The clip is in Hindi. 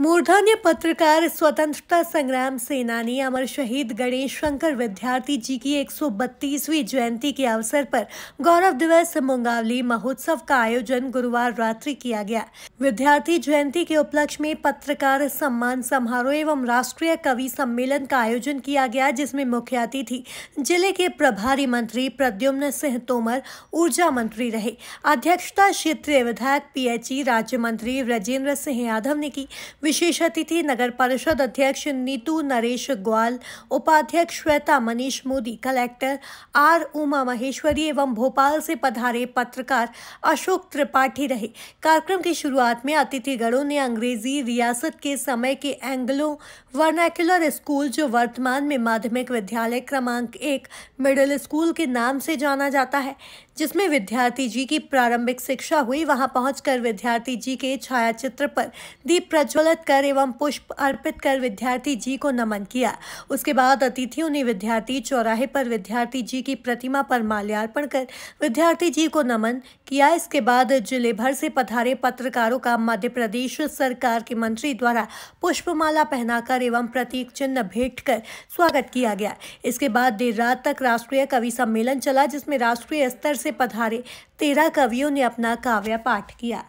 मूर्धन्य पत्रकार स्वतंत्रता संग्राम सेनानी अमर शहीद गणेश शंकर विद्यार्थी जी की 132वीं जयंती के अवसर पर गौरव दिवस मुंगावली महोत्सव का आयोजन गुरुवार रात्रि किया गया विद्यार्थी जयंती के उपलक्ष्य में पत्रकार सम्मान समारोह एवं राष्ट्रीय कवि सम्मेलन का आयोजन किया गया जिसमें मुख्य अतिथि जिले के प्रभारी मंत्री प्रद्युम्न सिंह तोमर ऊर्जा मंत्री रहे अध्यक्षता क्षेत्रीय विधायक पी राज्य मंत्री ब्रजेंद्र सिंह यादव ने की विशेष अतिथि नगर परिषद अध्यक्ष नीतू नरेश ग्वाल उपाध्यक्ष श्वेता मनीष मोदी कलेक्टर आर उमा महेश्वरी एवं भोपाल से पधारे पत्रकार अशोक त्रिपाठी रहे कार्यक्रम की शुरुआत में अतिथिगणों ने अंग्रेजी रियासत के समय के एंग्लो वर्नैकुलर स्कूल जो वर्तमान में माध्यमिक विद्यालय क्रमांक एक मिडिल स्कूल के नाम से जाना जाता है जिसमें विद्यार्थी जी की प्रारंभिक शिक्षा हुई वहां पहुंचकर विद्यार्थी जी के छायाचित्र पर दीप प्रज्वलित स्वागत कर एवं पुष्प अर्पित कर विद्यार्थी जी को नमन किया उसके बाद अतिथियों ने विद्यार्थी चौराहे पर विद्यार्थी जी की प्रतिमा पर माल्यार्पण कर विद्यार्थी जी को नमन किया इसके बाद जिले भर से पधारे पत्रकारों का मध्य प्रदेश सरकार के मंत्री द्वारा पुष्पमाला पहनाकर एवं प्रतीक चिन्ह भेंट कर स्वागत किया गया इसके बाद देर रात तक राष्ट्रीय कवि सम्मेलन चला जिसमें राष्ट्रीय स्तर से पधारे तेरह कवियों ने अपना काव्य पाठ किया